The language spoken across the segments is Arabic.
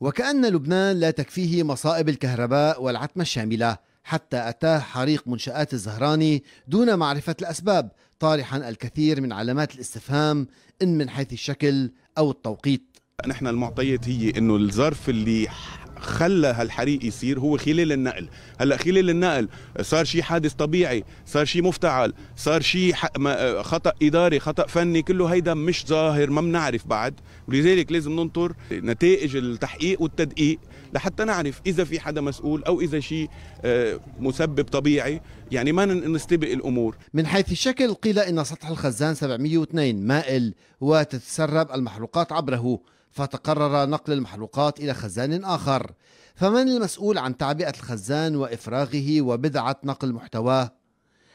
وكأن لبنان لا تكفيه مصائب الكهرباء والعتمة الشاملة حتى أتاه حريق منشآت الزهراني دون معرفة الأسباب طارحا الكثير من علامات الاستفهام إن من حيث الشكل أو التوقيت نحن المعطيات هي انه الظرف اللي خلى هالحريق يصير هو خلال النقل هلا خلال النقل صار شيء حادث طبيعي صار شيء مفتعل صار شيء خطا اداري خطا فني كله هيدا مش ظاهر ما بنعرف بعد ولذلك لازم ننطر نتائج التحقيق والتدقيق لحتى نعرف اذا في حدا مسؤول او اذا شيء آه، مسبب طبيعي يعني ما نستبق الامور من حيث الشكل قيل ان سطح الخزان 702 مائل وتتسرب المحروقات عبره فتقرر نقل المحروقات إلى خزان آخر فمن المسؤول عن تعبئة الخزان وإفراغه وبدعة نقل محتواه؟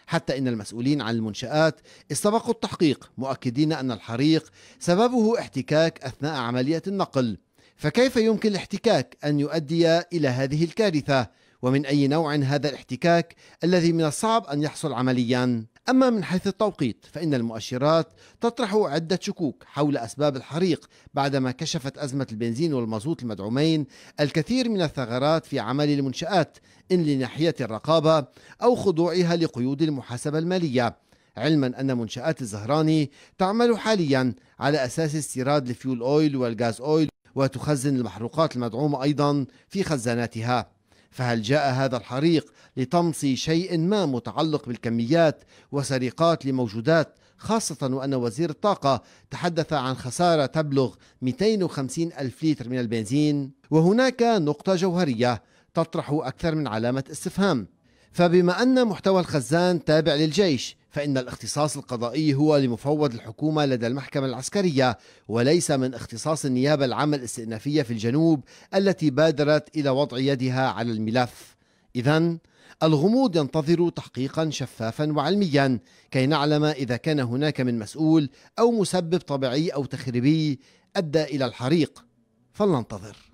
حتى إن المسؤولين عن المنشآت استبقوا التحقيق مؤكدين أن الحريق سببه احتكاك أثناء عملية النقل فكيف يمكن الاحتكاك أن يؤدي إلى هذه الكارثة؟ ومن أي نوع هذا الاحتكاك الذي من الصعب أن يحصل عملياً؟ أما من حيث التوقيت فإن المؤشرات تطرح عدة شكوك حول أسباب الحريق بعدما كشفت أزمة البنزين والمازوت المدعومين الكثير من الثغرات في عمل المنشآت إن لناحية الرقابة أو خضوعها لقيود المحاسبة المالية علما أن منشآت الزهراني تعمل حاليا على أساس استيراد الفيول أويل والغاز أويل وتخزن المحروقات المدعومة أيضا في خزاناتها فهل جاء هذا الحريق لطمس شيء ما متعلق بالكميات وسرقات لموجودات خاصة وأن وزير الطاقة تحدث عن خسارة تبلغ 250 ألف لتر من البنزين وهناك نقطة جوهرية تطرح أكثر من علامة استفهام فبما أن محتوى الخزان تابع للجيش فإن الاختصاص القضائي هو لمفوض الحكومة لدى المحكمة العسكرية وليس من اختصاص النيابة العامة الاستئنافية في الجنوب التي بادرت إلى وضع يدها على الملف إذا الغموض ينتظر تحقيقا شفافا وعلميا كي نعلم إذا كان هناك من مسؤول أو مسبب طبيعي أو تخريبي أدى إلى الحريق فلننتظر